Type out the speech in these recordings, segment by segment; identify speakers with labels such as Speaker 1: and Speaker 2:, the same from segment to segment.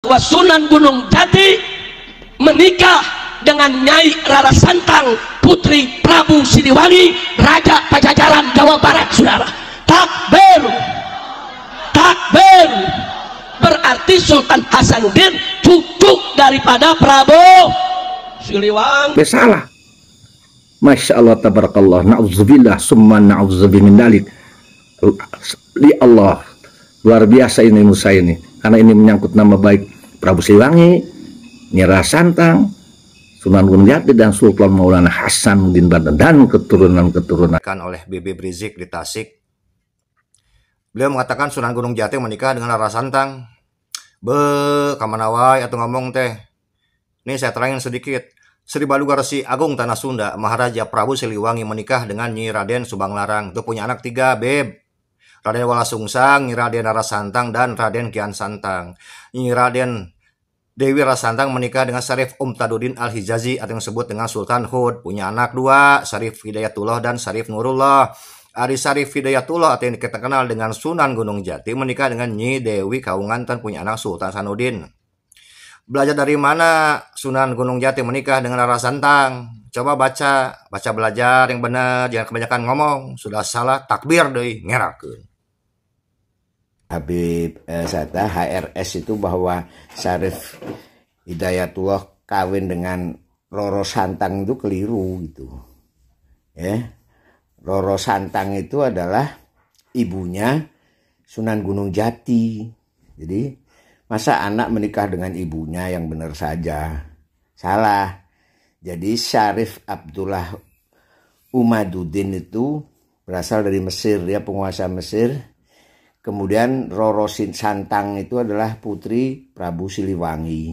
Speaker 1: bahwa Sunan Gunung Jati menikah dengan Nyai Rara Santang putri Prabu Siliwangi Raja Pajajaran Jawa Barat saudara takbir takbir berarti Sultan Hasanuddin cucu daripada Prabu Siliwangi salah
Speaker 2: Masya Allah tabarakallah na'udzubillah summa na'udzubillah li Allah luar biasa ini Musa ini karena ini menyangkut nama baik Prabu Siliwangi, Nyira Santang, Sunan Jati dan Sultan Maulana Hasan bin Badan dan keturunan-keturunan kan oleh
Speaker 3: BB Brizik di Tasik. Beliau mengatakan Sunan Gunung Jati menikah dengan Rara Santang. Be, kamanawai atau ngomong teh. Ini saya terangin sedikit. Sri Resi Agung Tanah Sunda, Maharaja Prabu Siliwangi menikah dengan Nyi Raden Subanglarang. Itu punya anak tiga, Beb. Raden Walasungsang, Nyi Raden Rasantang dan Raden Kian Santang. Nyi Raden Dewi Rasantang menikah dengan Syarif Tadudin Al-Hijazi atau yang disebut dengan Sultan Hud. Punya anak dua, Syarif Hidayatullah dan Syarif Nurullah. Ari Syarif Hidayatullah atau yang kita kenal dengan Sunan Gunung Jati menikah dengan Nyi Dewi Kaungan dan punya anak Sultan Sanudin. Belajar dari mana Sunan Gunung Jati menikah dengan Santang? Coba baca, baca belajar yang benar, jangan kebanyakan ngomong, sudah salah takbir deh, ngerakun.
Speaker 4: Habib eh, Zata HRS itu bahwa Syarif Hidayatullah kawin dengan Roro Santang itu keliru gitu. Ya. Roro Santang itu adalah ibunya Sunan Gunung Jati. Jadi masa anak menikah dengan ibunya yang benar saja. Salah. Jadi Syarif Abdullah Umaduddin itu berasal dari Mesir, ya penguasa Mesir Kemudian Roro Santang itu adalah putri Prabu Siliwangi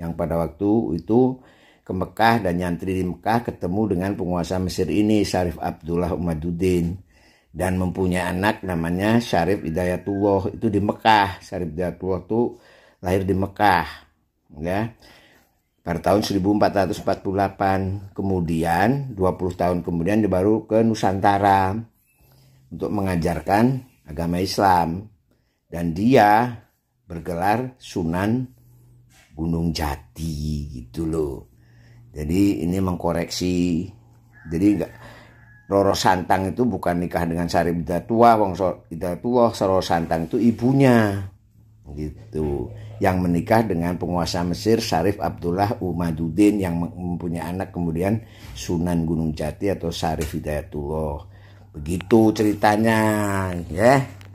Speaker 4: yang pada waktu itu ke Mekah dan nyantri di Mekah ketemu dengan penguasa Mesir ini Syarif Abdullah Umaduddin dan mempunyai anak namanya Syarif Hidayatullah itu di Mekah. Syarif Hidayatullah itu lahir di Mekah ya pada tahun 1448 kemudian 20 tahun kemudian dia baru ke Nusantara untuk mengajarkan agama Islam dan dia bergelar Sunan Gunung Jati gitu loh. Jadi ini mengkoreksi. Jadi enggak Roro Santang itu bukan nikah dengan Sari Bidatua, Wong Bidatua Roro Santang itu ibunya gitu yang menikah dengan penguasa Mesir Sarif Abdullah Umaduddin yang mempunyai anak kemudian Sunan Gunung Jati atau Sarif Hidayatullah begitu ceritanya ya